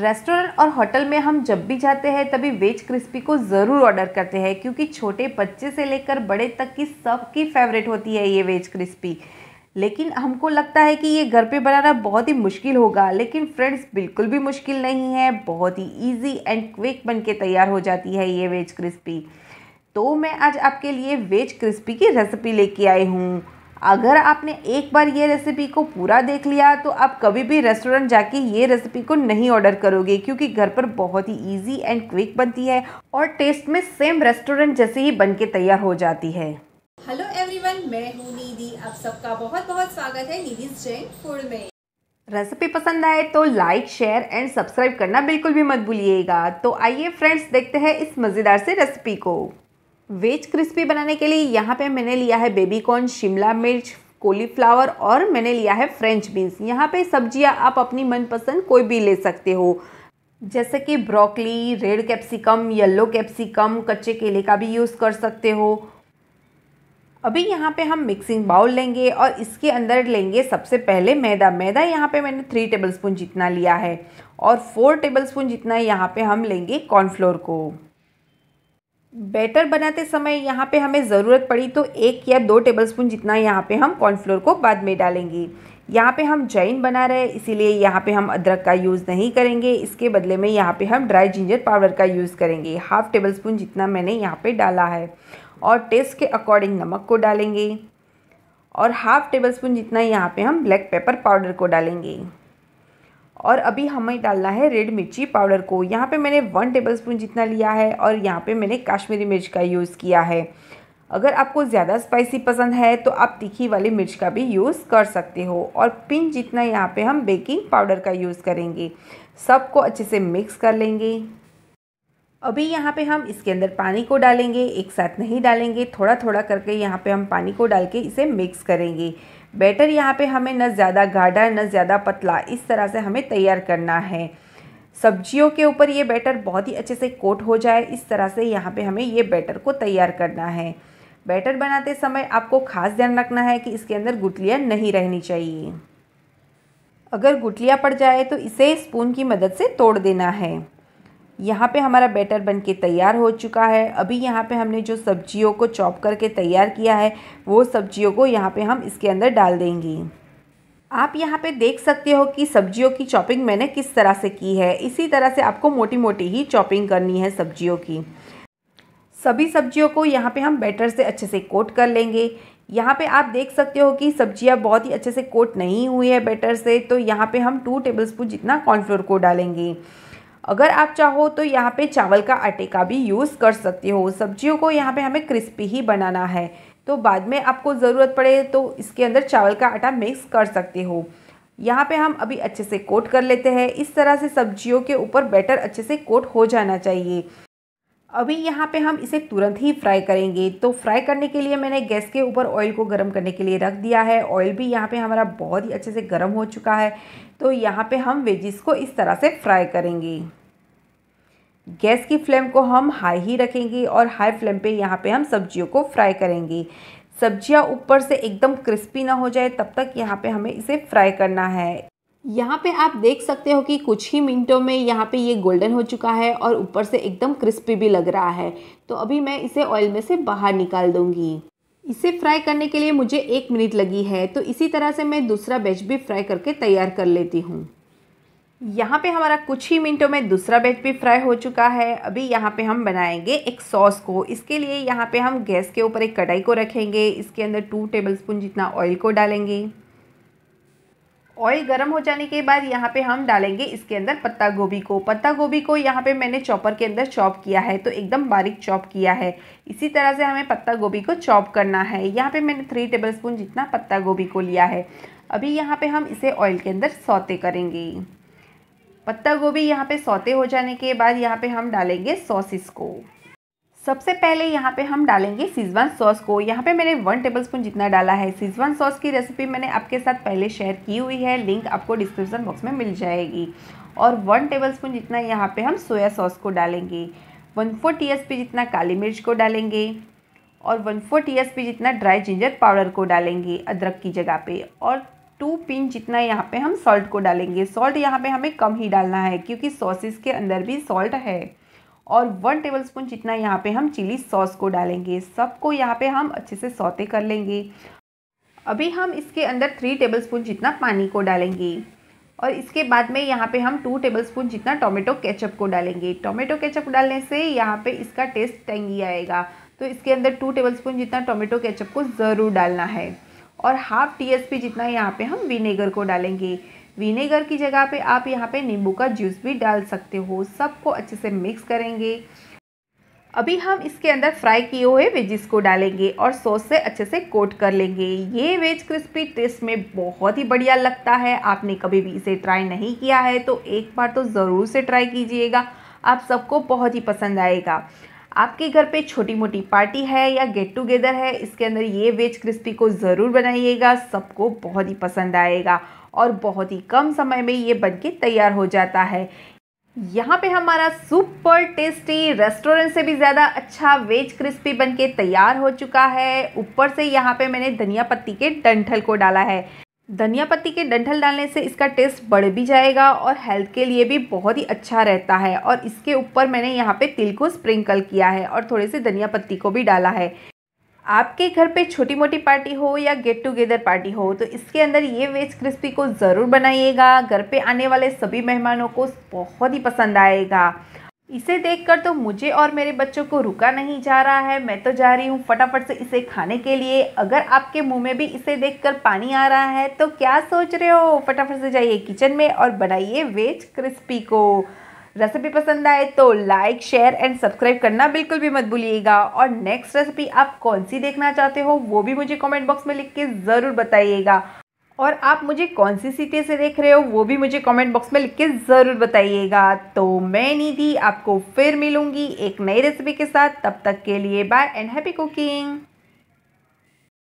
restaurant और hotel में हम जब भी जाते हैं तभी वेज क्रिस्पी को ज़रूर ऑर्डर करते हैं क्योंकि छोटे बच्चे से लेकर बड़े तक की सबकी फेवरेट होती है ये वेज क्रिस्पी लेकिन हमको लगता है कि ये घर पे बनाना बहुत ही मुश्किल होगा लेकिन फ्रेंड्स बिल्कुल भी मुश्किल नहीं है बहुत ही ईजी एंड क्विक बन के तैयार हो जाती है ये वेज क्रिस्पी तो मैं आज आपके लिए वेज क्रिस्पी की रेसिपी लेके आई हूँ अगर आपने एक बार ये रेसिपी को पूरा देख लिया तो आप कभी भी रेस्टोरेंट जाके ये रेसिपी को नहीं ऑर्डर करोगे क्योंकि घर पर बहुत ही ईजी एंड क्विक बनती है और टेस्ट में सेम रेस्टोरेंट जैसे ही बन के तैयार हो जाती है हेलो एवरीवन मैं हूँ निधि आप सबका बहुत बहुत स्वागत है निधि जैन फूड में रेसिपी पसंद आए तो लाइक शेयर एंड सब्सक्राइब करना बिल्कुल भी मत भूलिएगा तो आइए फ्रेंड्स देखते हैं इस मज़ेदार से रेसिपी को वेज क्रिस्पी बनाने के लिए यहाँ पे मैंने लिया है बेबी कॉर्न शिमला मिर्च कोलीफ्लावर और मैंने लिया है फ्रेंच बीन्स यहाँ पे सब्जियाँ आप अपनी मनपसंद कोई भी ले सकते हो जैसे कि broccoli red capsicum yellow capsicum कच्चे केले का भी यूज़ कर सकते हो अभी यहाँ पे हम मिक्सिंग बाउल लेंगे और इसके अंदर लेंगे सबसे पहले मैदा मैदा यहाँ पे मैंने थ्री टेबलस्पून जितना लिया है और फोर टेबलस्पून जितना यहाँ पे हम लेंगे कॉर्नफ्लोर को बैटर बनाते समय यहाँ पे हमें ज़रूरत पड़ी तो एक या दो टेबलस्पून जितना यहाँ पे हम कॉर्नफ्लोर को बाद में डालेंगे यहाँ पे हम जैन बना रहे हैं इसीलिए यहाँ पे हम अदरक का यूज़ नहीं करेंगे इसके बदले में यहाँ पे हम ड्राई जिंजर पाउडर का यूज़ करेंगे हाफ़ टेबल स्पून जितना मैंने यहाँ पे डाला है और टेस्ट के अकॉर्डिंग नमक को डालेंगे और हाफ़ टेबल स्पून जितना यहाँ पे हम ब्लैक पेपर पाउडर को डालेंगे और अभी हमें डालना है रेड मिर्ची पाउडर को यहाँ पे मैंने वन टेबलस्पून जितना लिया है और यहाँ पे मैंने काश्मीरी मिर्च का यूज़ किया है अगर आपको ज़्यादा स्पाइसी पसंद है तो आप तीखी वाली मिर्च का भी यूज़ कर सकते हो और पिंच जितना यहाँ पे हम बेकिंग पाउडर का यूज़ करेंगे सबको अच्छे से मिक्स कर लेंगे अभी यहाँ पे हम इसके अंदर पानी को डालेंगे एक साथ नहीं डालेंगे थोड़ा थोड़ा करके यहाँ पे हम पानी को डाल के इसे मिक्स करेंगे बैटर यहाँ पे हमें न ज़्यादा गाढ़ा न ज़्यादा पतला इस तरह से हमें तैयार करना है सब्जियों के ऊपर ये बैटर बहुत ही अच्छे से कोट हो जाए इस तरह से यहाँ पे हमें ये बैटर को तैयार करना है बैटर बनाते समय आपको खास ध्यान रखना है कि इसके अंदर गुटलियाँ नहीं रहनी चाहिए अगर गुटलियाँ पड़ जाए तो इसे स्पून की मदद से तोड़ देना है यहाँ पे हमारा बैटर बन के तैयार हो चुका है अभी यहाँ पे हमने जो सब्जियों को चॉप करके तैयार किया है वो सब्जियों को यहाँ पे हम इसके अंदर डाल देंगे आप यहाँ पे देख सकते हो कि सब्जियों की चॉपिंग मैंने किस तरह से की है इसी तरह से आपको मोटी मोटी ही चॉपिंग करनी है सब्जियों की सभी सब्जियों को यहाँ पर हम बैटर से अच्छे से कोट कर लेंगे यहाँ पे आप देख सकते हो कि सब्जियाँ बहुत ही अच्छे से कोट नहीं हुई है बैटर से तो यहाँ पे हम टू टेबलस्पून जितना कॉर्नफ्लोर को डालेंगे अगर आप चाहो तो यहाँ पे चावल का आटे का भी यूज़ कर सकते हो सब्जियों को यहाँ पे हमें क्रिस्पी ही बनाना है तो बाद में आपको ज़रूरत पड़े तो इसके अंदर चावल का आटा मिक्स कर सकते हो यहाँ पे हम अभी अच्छे से कोट कर लेते हैं इस तरह से सब्जियों के ऊपर बैटर अच्छे से कोट हो जाना चाहिए अभी यहाँ पे हम इसे तुरंत ही फ्राई करेंगे तो फ्राई करने के लिए मैंने गैस के ऊपर ऑयल को गर्म करने के लिए रख दिया है ऑयल भी यहाँ पे हमारा बहुत ही अच्छे से गर्म हो चुका है तो यहाँ पे हम वेजिस को इस तरह से फ्राई करेंगे गैस की फ्लेम को हम हाई ही रखेंगे और हाई फ्लेम पे यहाँ पे हम सब्जियों को फ्राई करेंगे सब्जियाँ ऊपर से एकदम क्रिस्पी ना हो जाए तब तक यहाँ पे हमें इसे फ्राई करना है यहाँ पे आप देख सकते हो कि कुछ ही मिनटों में यहाँ पे ये गोल्डन हो चुका है और ऊपर से एकदम क्रिस्पी भी लग रहा है तो अभी मैं इसे ऑयल में से बाहर निकाल दूँगी इसे फ्राई करने के लिए मुझे एक मिनट लगी है तो इसी तरह से मैं दूसरा बैच भी फ्राई करके तैयार कर लेती हूँ यहाँ पे हमारा कुछ ही मिनटों में दूसरा बैच भी फ्राई हो चुका है अभी यहाँ पे हम बनाएंगे एक सॉस को इसके लिए यहाँ पे हम गैस के ऊपर एक कढ़ाई को रखेंगे इसके अंदर टू टेबलस्पून जितना ऑयल को डालेंगे ऑयल गर्म हो जाने के बाद यहाँ पे हम डालेंगे इसके अंदर पत्ता गोभी को पत्ता गोभी को यहाँ पे मैंने चॉपर के अंदर चॉप किया है तो एकदम बारीक चॉप किया है इसी तरह से हमें पत्ता गोभी को चॉप करना है यहाँ पे मैंने थ्री टेबल स्पून जितना पत्ता गोभी को लिया है अभी यहाँ पे हम इसे ऑयल के अंदर सौते करेंगे पत्ता गोभी यहाँ पर सौते हो जाने के बाद यहाँ पर हम डालेंगे सॉसिस को सबसे पहले यहाँ पे हम डालेंगे सीजवान सॉस को यहाँ पे मैंने वन टेबलस्पून जितना डाला है सीजवान सॉस की रेसिपी मैंने आपके साथ पहले शेयर की हुई है लिंक आपको डिस्क्रिप्शन बॉक्स में मिल जाएगी और वन टेबलस्पून जितना यहाँ पे हम सोया सॉस को डालेंगे वन फोर टी जितना काली मिर्च को डालेंगे और वन फोर टी जितना ड्राई जिंजर पाउडर को डालेंगे अदरक की जगह पर और टू पिन जितना यहाँ पर हम सॉल्ट को डालेंगे सॉल्ट यहाँ पर हमें कम ही डालना है क्योंकि सॉसेस के अंदर भी सॉल्ट है और वन टेबल स्पून जितना यहाँ पे हम चिली सॉस को डालेंगे सबको यहाँ पे हम अच्छे से सौते कर लेंगे अभी हम इसके अंदर थ्री टेबल स्पून जितना पानी को डालेंगे और इसके बाद में यहाँ पे हम टू टेबल स्पून जितना टोमेटो केचप को डालेंगे टोमेटो केचप डालने से यहाँ पे इसका टेस्ट टेंगी आएगा तो इसके अंदर टू टेबल स्पून जितना टोमेटो केचप को ज़रूर डालना है और हाफ टी एस पी जितना यहाँ पे हम विनेगर को डालेंगे विनेगर की जगह पे आप यहाँ पे नींबू का जूस भी डाल सकते हो सबको अच्छे से मिक्स करेंगे अभी हम इसके अंदर फ्राई किए हुए वेजिस को डालेंगे और सॉस से अच्छे से कोट कर लेंगे ये वेज क्रिस्पी टेस्ट में बहुत ही बढ़िया लगता है आपने कभी भी इसे ट्राई नहीं किया है तो एक बार तो ज़रूर से ट्राई कीजिएगा आप सबको बहुत ही पसंद आएगा आपके घर पे छोटी मोटी पार्टी है या गेट टुगेदर है इसके अंदर ये वेज क्रिस्पी को ज़रूर बनाइएगा सबको बहुत ही पसंद आएगा और बहुत ही कम समय में ये बनके तैयार हो जाता है यहाँ पे हमारा सुपर टेस्टी रेस्टोरेंट से भी ज़्यादा अच्छा वेज क्रिस्पी बनके तैयार हो चुका है ऊपर से यहाँ पे मैंने धनिया पत्ती के डंठल को डाला है धनिया पत्ती के डंठल डालने से इसका टेस्ट बढ़ भी जाएगा और हेल्थ के लिए भी बहुत ही अच्छा रहता है और इसके ऊपर मैंने यहाँ पे तिल को स्प्रिंकल किया है और थोड़े से धनिया पत्ती को भी डाला है आपके घर पे छोटी मोटी पार्टी हो या गेट टुगेदर पार्टी हो तो इसके अंदर ये वेज क्रिस्पी को ज़रूर बनाइएगा घर पे आने वाले सभी मेहमानों को बहुत ही पसंद आएगा इसे देखकर तो मुझे और मेरे बच्चों को रुका नहीं जा रहा है मैं तो जा रही हूँ फटाफट से इसे खाने के लिए अगर आपके मुंह में भी इसे देखकर पानी आ रहा है तो क्या सोच रहे हो फटाफट से जाइए किचन में और बनाइए वेज क्रिस्पी को रेसिपी पसंद आए तो लाइक शेयर एंड सब्सक्राइब करना बिल्कुल भी मत भूलिएगा और नेक्स्ट रेसिपी आप कौन सी देखना चाहते हो वो भी मुझे कॉमेंट बॉक्स में लिख के ज़रूर बताइएगा और आप मुझे कौन सी सिटी से देख रहे हो वो भी मुझे कमेंट बॉक्स में लिख के ज़रूर बताइएगा तो मैं निधि आपको फिर मिलूंगी एक नई रेसिपी के साथ तब तक के लिए बाय एंड हैप्पी कुकिंग